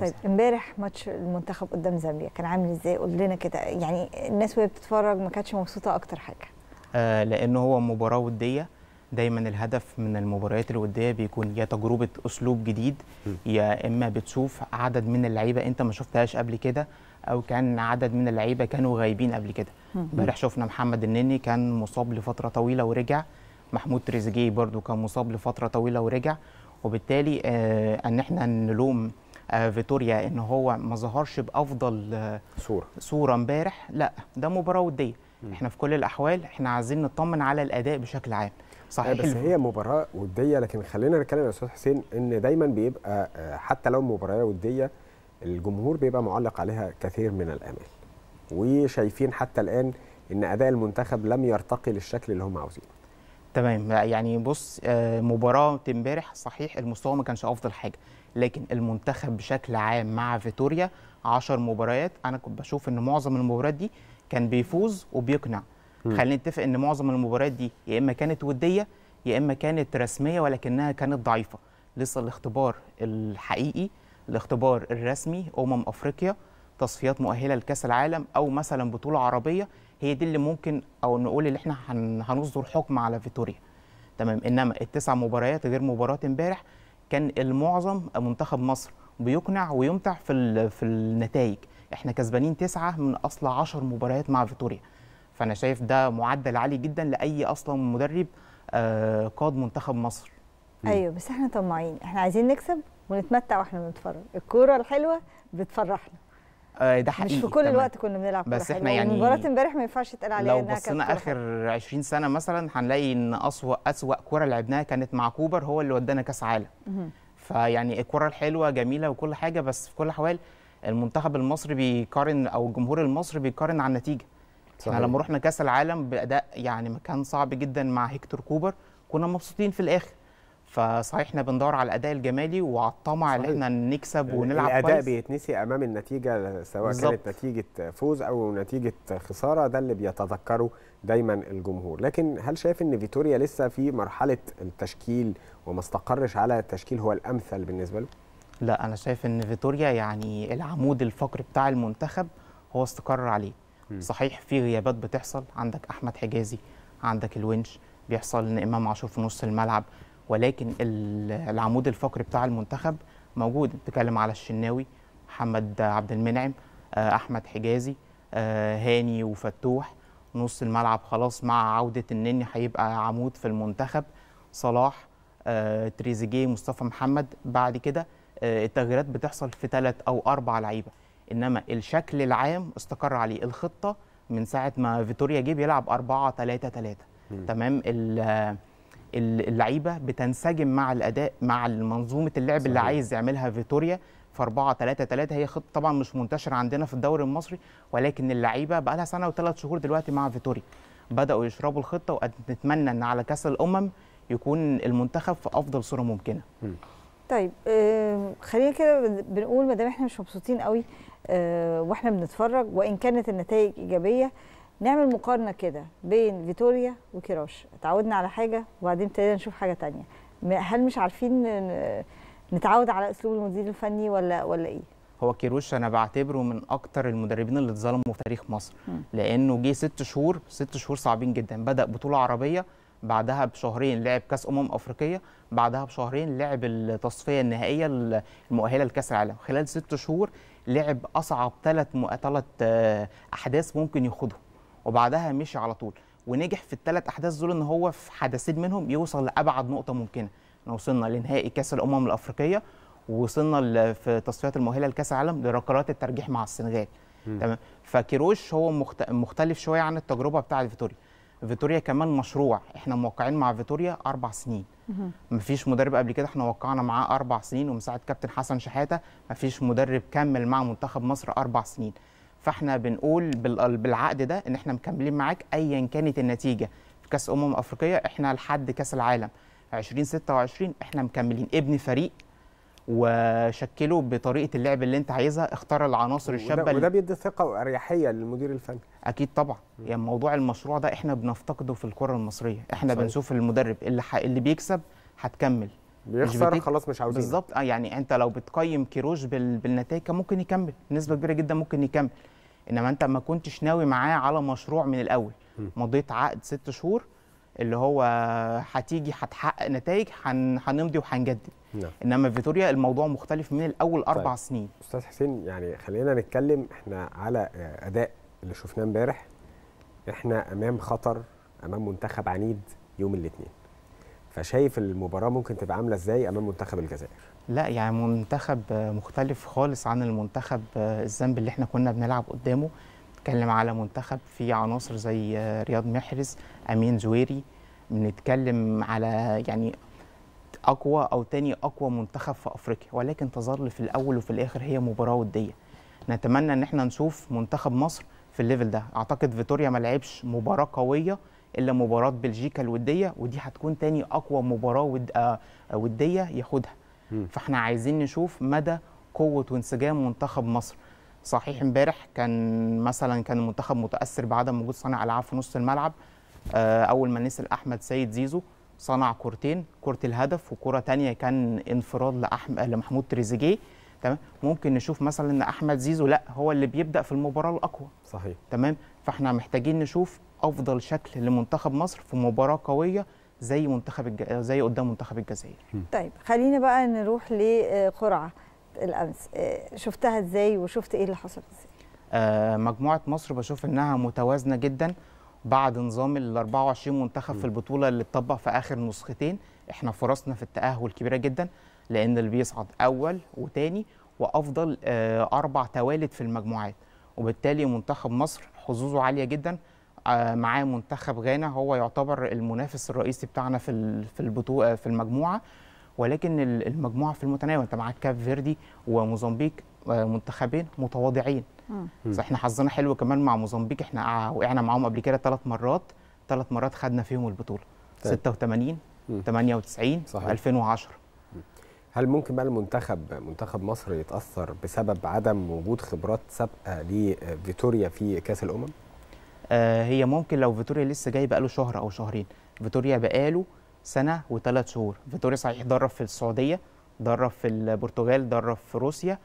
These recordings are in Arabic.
طيب امبارح ماتش المنتخب قدام زامبيا كان عامل ازاي قول لنا كده يعني الناس وهي بتتفرج ما كانتش مبسوطه اكتر حاجه آه لان هو مباراه وديه دايما الهدف من المباريات الوديه بيكون يا تجربه اسلوب جديد يا اما بتشوف عدد من اللعيبه انت ما شفتهاش قبل كده او كان عدد من اللعيبه كانوا غايبين قبل كده امبارح شفنا محمد النني كان مصاب لفتره طويله ورجع محمود تريزيجيه برده كان مصاب لفتره طويله ورجع وبالتالي آه ان احنا نلوم آه، فيتوريا ان هو ما ظهرش بافضل آه، صوره صوره امبارح لا ده مباراه وديه احنا في كل الاحوال احنا عايزين نطمن على الاداء بشكل عام صحيح آه، بس هي مباراه وديه لكن خلينا نتكلم يا استاذ حسين ان دايما بيبقى حتى لو مباراه وديه الجمهور بيبقى معلق عليها كثير من الامال وشايفين حتى الان ان اداء المنتخب لم يرتقي للشكل اللي هم عاوزينه تمام يعني بص آه، مباراه امبارح صحيح المستوى ما كانش افضل حاجه لكن المنتخب بشكل عام مع فيتوريا 10 مباريات انا كنت بشوف ان معظم المباريات دي كان بيفوز وبيقنع خلينا نتفق ان معظم المباريات دي يا اما كانت وديه يا اما كانت رسميه ولكنها كانت ضعيفه لسه الاختبار الحقيقي الاختبار الرسمي امم افريقيا تصفيات مؤهله لكاس العالم او مثلا بطوله عربيه هي دي اللي ممكن او نقول اللي احنا هنصدر حكم على فيتوريا تمام انما التسع مباريات غير مباراه امبارح كان المعظم منتخب مصر بيقنع ويمتع في في النتائج احنا كسبانين تسعة من اصل 10 مباريات مع فيتوريا فانا شايف ده معدل عالي جدا لاي اصلا مدرب آه، قاد منتخب مصر ايوه بس احنا طماعين احنا عايزين نكسب ونتمتع واحنا بنتفرج الكوره الحلوه بتفرحنا آه، ده حقيقي مش في كل الوقت كنا بنلعب بس احنا يعني مباراه امبارح ما ينفعش يتقال عليها لو بصينا اخر 20 سنه مثلا هنلاقي ان اسوأ اسوأ كره لعبناها كانت مع كوبر هو اللي ودانا كاس عالم فيعني الكره الحلوه جميله وكل حاجه بس في كل الاحوال المنتخب المصري بيقارن او الجمهور المصري بيقارن على النتيجه صحيح. لما رحنا كاس العالم باداء يعني مكان صعب جدا مع هيكتور كوبر كنا مبسوطين في الاخر فصحيح احنا بندور على الاداء الجمالي وعلى الطمع ان احنا نكسب يعني ونلعب الاداء كويس الاداء بيتنسي امام النتيجه سواء بالزبط. كانت نتيجه فوز او نتيجه خساره ده اللي بيتذكره دايما الجمهور لكن هل شايف ان فيتوريا لسه في مرحله التشكيل وما استقرش على التشكيل هو الامثل بالنسبه له لا انا شايف ان فيتوريا يعني العمود الفقري بتاع المنتخب هو استقر عليه م. صحيح في غيابات بتحصل عندك احمد حجازي عندك الونش بيحصل ان امام عاشور في نص الملعب ولكن العمود الفقري بتاع المنتخب موجود بتكلم على الشناوي محمد عبد المنعم آه، احمد حجازي آه، هاني وفتوح نص الملعب خلاص مع عوده النني هيبقى عمود في المنتخب صلاح آه، تريزيجيه مصطفى محمد بعد كده التغييرات بتحصل في ثلاث او اربع لعيبه انما الشكل العام استقر عليه الخطه من ساعه ما فيتوريا جه بيلعب 4 3 3 تمام اللعيبه بتنسجم مع الاداء مع منظومه اللعب صحيح. اللي عايز يعملها فيتوريا في 4 3 3 هي خطه طبعا مش منتشره عندنا في الدوري المصري ولكن اللعيبه بقى لها سنه وثلاث شهور دلوقتي مع فيتوريا بداوا يشربوا الخطه ونتمنى ان على كاس الامم يكون المنتخب في افضل صوره ممكنه. طيب خلينا كده بنقول ما دام احنا مش مبسوطين قوي آه، واحنا بنتفرج وان كانت النتائج ايجابيه نعمل مقارنه كده بين فيتوريا وكيروش اتعودنا على حاجه وبعدين ابتدينا نشوف حاجه تانية هل مش عارفين نتعود على اسلوب المدير الفني ولا ولا ايه هو كيروش انا بعتبره من اكتر المدربين اللي اتظلموا في تاريخ مصر م. لانه جه ست شهور ست شهور صعبين جدا بدا بطوله عربيه بعدها بشهرين لعب كاس امم افريقيه بعدها بشهرين لعب التصفيه النهائيه المؤهله لكاس العالم خلال ست شهور لعب اصعب ثلاث ثلاث آه، احداث ممكن يخوضهم وبعدها مشي على طول ونجح في الثلاث احداث دول ان هو في حدثين منهم يوصل لابعد نقطه ممكنه احنا وصلنا لنهائي كاس الامم الافريقيه ووصلنا في تصفيات المؤهله لكاس العالم لركلات الترجيح مع السنغال تمام فكيروش هو مختلف شويه عن التجربه بتاعه فيتوريا فيتوريا كمان مشروع احنا موقعين مع فيتوريا اربع سنين مفيش مدرب قبل كده احنا وقعنا معاه اربع سنين ومساعد كابتن حسن شحاته مفيش مدرب كمل مع منتخب مصر اربع سنين فاحنا بنقول بالعقد ده ان احنا مكملين معاك ايا كانت النتيجه في كاس امم افريقيا احنا لحد كاس العالم 2026 احنا مكملين ابن فريق وشكله بطريقه اللعب اللي انت عايزها اختار العناصر الشابه وده, وده بيدي ثقه واريحيه للمدير الفني اكيد طبعا يعني موضوع المشروع ده احنا بنفتقده في الكره المصريه احنا صحيح. بنشوف المدرب اللي ح... اللي بيكسب هتكمل بيخسر مش خلاص مش عاوزين بالظبط آه، يعني انت لو بتقيم كيروش بال... بالنتائج ممكن يكمل نسبه كبيره جدا ممكن يكمل انما انت ما كنتش ناوي معاه على مشروع من الاول مضيت عقد ست شهور اللي هو هتيجي هتحقق نتائج هنمضي وهنجدد نعم. انما فيتوريا الموضوع مختلف من الاول طيب. اربع طيب. سنين استاذ حسين يعني خلينا نتكلم احنا على اداء اللي شفناه امبارح احنا امام خطر امام منتخب عنيد يوم الاثنين فشايف المباراه ممكن تبقى عامله ازاي امام منتخب الجزائر لا يعني منتخب مختلف خالص عن المنتخب آه، الذنب اللي احنا كنا بنلعب قدامه نتكلم على منتخب فيه عناصر زي آه، رياض محرز امين زويري بنتكلم على يعني اقوى او تاني اقوى منتخب في افريقيا ولكن تظل في الاول وفي الاخر هي مباراه وديه نتمنى ان احنا نشوف منتخب مصر في الليفل ده اعتقد فيتوريا ما لعبش مباراه قويه الا مباراه بلجيكا الوديه ودي هتكون تاني اقوى مباراه ود... آه، وديه ياخدها فاحنا عايزين نشوف مدى قوه وانسجام منتخب مصر صحيح امبارح كان مثلا كان المنتخب متاثر بعدم وجود صانع العاب في نص الملعب آه، اول ما نسل احمد سيد زيزو صنع كورتين كره الهدف وكره تانية كان انفراد لاحمد لمحمود تريزيجيه تمام ممكن نشوف مثلا ان احمد زيزو لا هو اللي بيبدا في المباراه الاقوى صحيح تمام فاحنا محتاجين نشوف افضل شكل لمنتخب مصر في مباراه قويه زي منتخب الج... زي قدام منتخب الجزائر طيب خلينا بقى نروح لقرعه آه، الامس آه، شفتها ازاي وشفت ايه اللي حصل ازاي آه مجموعه مصر بشوف انها متوازنه جدا بعد نظام ال 24 منتخب م. في البطوله اللي اتطبق في اخر نسختين احنا فرصنا في التاهل كبيره جدا لان اللي بيصعد اول وثاني وافضل آه اربع توالد في المجموعات وبالتالي منتخب مصر حظوظه عاليه جدا آه، معاه منتخب غانا هو يعتبر المنافس الرئيسي بتاعنا في في البطوله آه، في المجموعه ولكن المجموعه في المتناول انت معاك كاب فيردي وموزمبيق آه، منتخبين متواضعين احنا حظنا حلو كمان مع موزمبيق احنا وقعنا معاهم قبل كده ثلاث مرات ثلاث مرات خدنا فيهم البطوله طيب. 86 مم. 98 صحيح. 2010 هل ممكن بقى المنتخب منتخب مصر يتاثر بسبب عدم وجود خبرات سابقه لفيتوريا في كاس الامم؟ آه، هي ممكن لو فيتوريا لسه جاي بقاله شهر او شهرين فيتوريا بقاله سنه وثلاث شهور فيتوريا صحيح درب في السعوديه درب في البرتغال درب في روسيا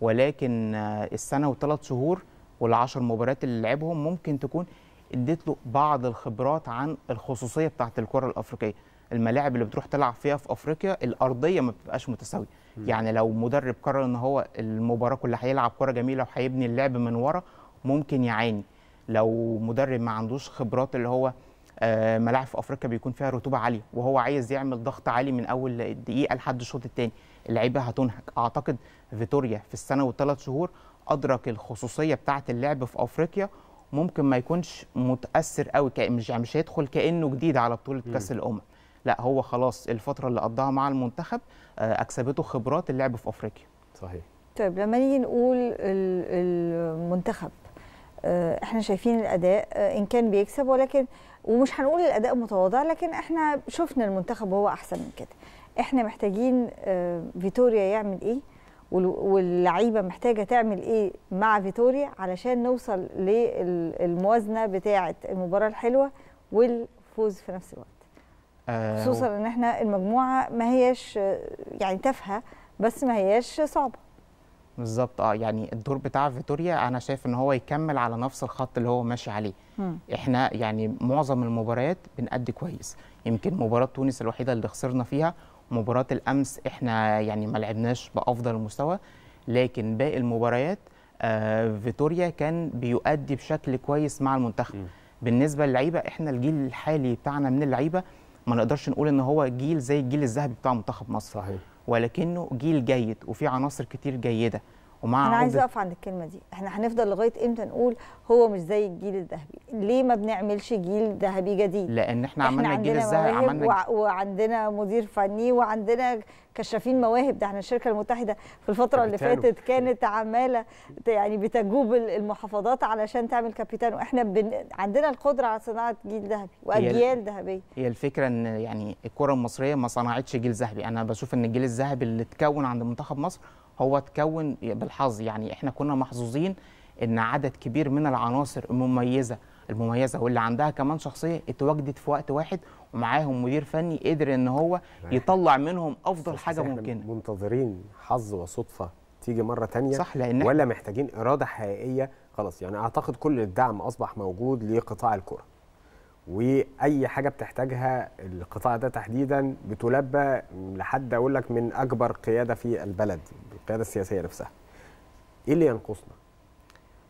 ولكن آه، السنه وثلاث شهور والعشر مباريات اللي لعبهم ممكن تكون اديت له بعض الخبرات عن الخصوصيه بتاعه الكره الافريقيه الملاعب اللي بتروح تلعب فيها في افريقيا الارضيه ما بتبقاش متساويه يعني لو مدرب قرر ان هو المباراه كلها هيلعب كره جميله وهيبني اللعب من ورا ممكن يعاني لو مدرب ما عندوش خبرات اللي هو آه، ملاعب في افريقيا بيكون فيها رطوبه عاليه وهو عايز يعمل ضغط عالي من اول دقيقه لحد الشوط الثاني اللعيبه هتنهك اعتقد فيتوريا في السنه والثلاث شهور ادرك الخصوصيه بتاعه اللعب في افريقيا ممكن ما يكونش متاثر قوي مش يعني مش هيدخل كانه جديد على بطوله كاس الامم لا هو خلاص الفتره اللي قضاها مع المنتخب آه، اكسبته خبرات اللعب في افريقيا صحيح طيب لما نيجي نقول المنتخب آه، احنا شايفين الاداء آه، ان كان بيكسب ولكن ومش هنقول الاداء متواضع لكن احنا شفنا المنتخب وهو احسن من كده احنا محتاجين آه، فيتوريا يعمل ايه واللعيبه محتاجه تعمل ايه مع فيتوريا علشان نوصل للموازنه بتاعه المباراه الحلوه والفوز في نفس الوقت خصوصا ان احنا المجموعه ما هياش يعني تافهه بس ما هياش صعبه بالظبط اه يعني الدور بتاع فيتوريا انا شايف ان هو يكمل على نفس الخط اللي هو ماشي عليه مم. احنا يعني معظم المباريات بنأدي كويس يمكن مباراه تونس الوحيده اللي خسرنا فيها مباراه الامس احنا يعني ما لعبناش بافضل مستوى لكن باقي المباريات آه فيتوريا كان بيؤدي بشكل كويس مع المنتخب مم. بالنسبه للعيبه احنا الجيل الحالي بتاعنا من اللعيبه ما نقدرش نقول ان هو جيل زي الجيل الذهبي بتاع منتخب مصر صحيح ولكنه جيل جيد وفيه عناصر كتير جيده ومع انا عايزه اقف عند الكلمه دي احنا هنفضل لغايه امتى نقول هو مش زي الجيل الذهبي ليه ما بنعملش جيل ذهبي جديد لان احنا, احنا عملنا الجيل الذهبي عملنا و... وعندنا مدير فني وعندنا كشافين مواهب ده احنا الشركه المتحده في الفتره اللي فاتت كانت عماله يعني بتجوب المحافظات علشان تعمل كابيتانو احنا بن... عندنا القدره على صناعه جيل ذهبي واجيال ذهبيه هي الفكره ان يعني الكره المصريه ما صنعتش جيل ذهبي انا بشوف ان الجيل الذهبي اللي اتكون عند منتخب مصر هو اتكون بالحظ يعني احنا كنا محظوظين ان عدد كبير من العناصر المميزه المميزه واللي عندها كمان شخصيه اتواجدت في وقت واحد ومعاهم مدير فني قدر ان هو يطلع منهم افضل حاجه ممكنه منتظرين حظ وصدفه تيجي مره تانية صح لان ولا محتاجين اراده حقيقيه خلاص يعني اعتقد كل الدعم اصبح موجود لقطاع الكره واي حاجه بتحتاجها القطاع ده تحديدا بتلبى لحد اقول لك من اكبر قياده في البلد القياده السياسيه نفسها ايه اللي ينقصنا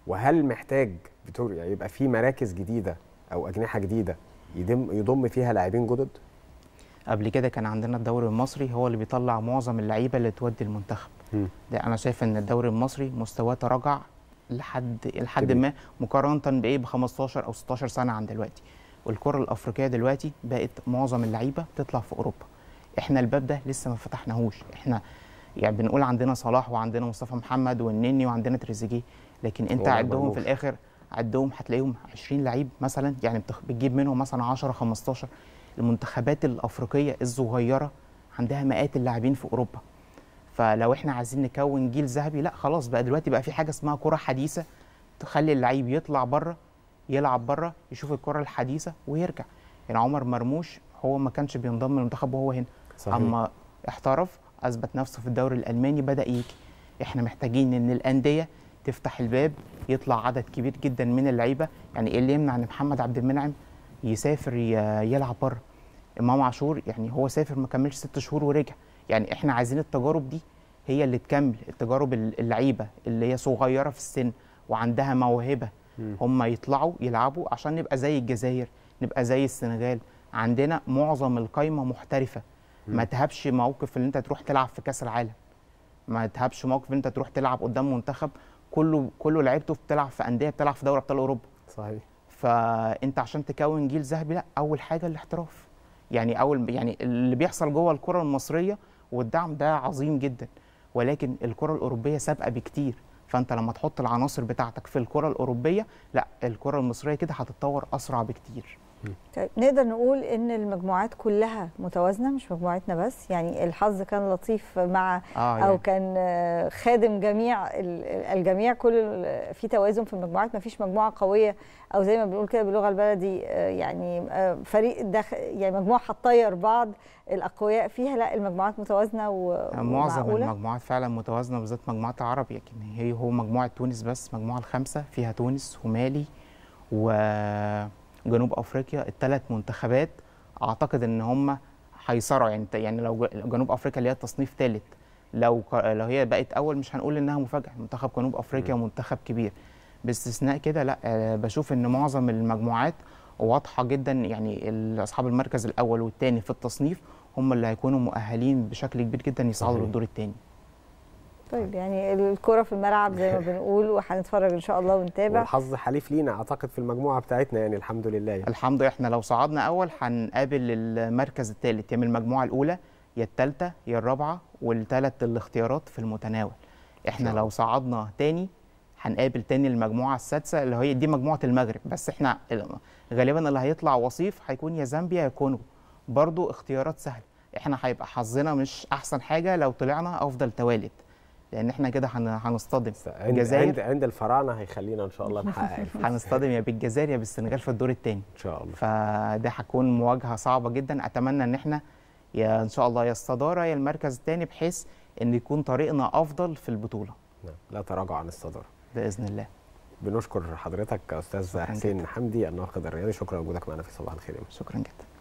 وهل محتاج فيتوريا يبقى في مراكز جديده او اجنحه جديده يضم يضم فيها لاعبين جدد قبل كده كان عندنا الدوري المصري هو اللي بيطلع معظم اللعيبه اللي تودي المنتخب ده انا شايف ان الدوري المصري مستواه تراجع لحد لحد ما مقارنه بايه ب 15 او 16 سنه عن دلوقتي والكره الافريقيه دلوقتي بقت معظم اللعيبه تطلع في اوروبا احنا الباب ده لسه ما فتحناهوش احنا يعني بنقول عندنا صلاح وعندنا مصطفى محمد والنني وعندنا تريزيجيه لكن انت عدهم في الاخر عدهم هتلاقيهم 20 لعيب مثلا يعني بتجيب منهم مثلا 10 15 المنتخبات الافريقيه الصغيره عندها مئات اللاعبين في اوروبا فلو احنا عايزين نكون جيل ذهبي لا خلاص بقى دلوقتي بقى في حاجه اسمها كره حديثه تخلي اللعيب يطلع بره يلعب بره يشوف الكره الحديثه ويرجع يعني عمر مرموش هو ما كانش بينضم للمنتخب وهو هنا صحيح. اما احترف اثبت نفسه في الدوري الالماني بدا يجي احنا محتاجين ان الانديه تفتح الباب يطلع عدد كبير جدا من اللعيبه يعني ايه اللي يمنع ان محمد عبد المنعم يسافر يلعب بره امام عاشور يعني هو سافر ما كملش ست شهور ورجع يعني احنا عايزين التجارب دي هي اللي تكمل التجارب اللعيبه اللي هي صغيره في السن وعندها موهبه هم يطلعوا يلعبوا عشان نبقى زي الجزائر نبقى زي السنغال عندنا معظم القايمه محترفه ما تهبش موقف ان انت تروح تلعب في كاس العالم ما تهبش موقف ان انت تروح تلعب قدام منتخب كله كله لعيبته بتلعب في انديه بتلعب في دوري ابطال اوروبا صحيح فانت عشان تكون جيل ذهبي لا اول حاجه الاحتراف يعني اول يعني اللي بيحصل جوه الكره المصريه والدعم ده عظيم جدا ولكن الكره الاوروبيه سابقه بكتير فانت لما تحط العناصر بتاعتك في الكره الاوروبيه لا الكره المصريه كده هتتطور اسرع بكتير طيب نقدر نقول ان المجموعات كلها متوازنه مش مجموعتنا بس يعني الحظ كان لطيف مع آه يعني. او يعني. كان خادم جميع الجميع كل في توازن في المجموعات ما فيش مجموعه قويه او زي ما بنقول كده باللغه البلدي آه، يعني آه، فريق داخل يعني مجموعه هتطير بعض الاقوياء فيها لا المجموعات متوازنه و آه، معظم المجموعات فعلا متوازنه بالذات مجموعات العرب لكن يعني هي هو مجموعه تونس بس مجموعه الخمسه فيها تونس ومالي و جنوب افريقيا الثلاث منتخبات اعتقد ان هم هيصارعوا يعني يعني لو جنوب افريقيا اللي هي تصنيف ثالث لو لو هي بقت اول مش هنقول انها مفاجاه منتخب جنوب افريقيا منتخب كبير باستثناء كده لا آه، بشوف ان معظم المجموعات واضحه جدا يعني اصحاب المركز الاول والثاني في التصنيف هم اللي هيكونوا مؤهلين بشكل كبير جدا يصعدوا للدور الثاني طيب يعني الكرة في الملعب زي ما بنقول وهنتفرج ان شاء الله ونتابع الحظ حليف لينا اعتقد في المجموعه بتاعتنا يعني الحمد لله يعني. الحمد لله احنا لو صعدنا اول هنقابل المركز الثالث يا من المجموعه الاولى يا الثالثه يا الرابعه والثلاث الاختيارات في المتناول احنا نعم. لو صعدنا ثاني هنقابل تاني المجموعه السادسه اللي هي دي مجموعه المغرب بس احنا غالبا اللي هيطلع وصيف هيكون يا زامبيا يا كونغو برضو اختيارات سهله احنا هيبقى حظنا مش احسن حاجه لو طلعنا افضل توالد لان احنا كده هنصطدم الجزائر عند, عند الفراعنه هيخلينا ان شاء الله نحقق هنصطدم يا بالجزائر يا بالسنغال في الدور الثاني ان شاء الله فده هتكون مواجهه صعبه جدا اتمنى ان احنا يا ان شاء الله يا الصداره يا المركز الثاني بحيث ان يكون طريقنا افضل في البطوله نعم لا تراجع عن الصداره باذن الله بنشكر حضرتك استاذ حسين حمدي الناقد الرياضي شكرا لوجودك معنا في صباح الخير شكرا جدا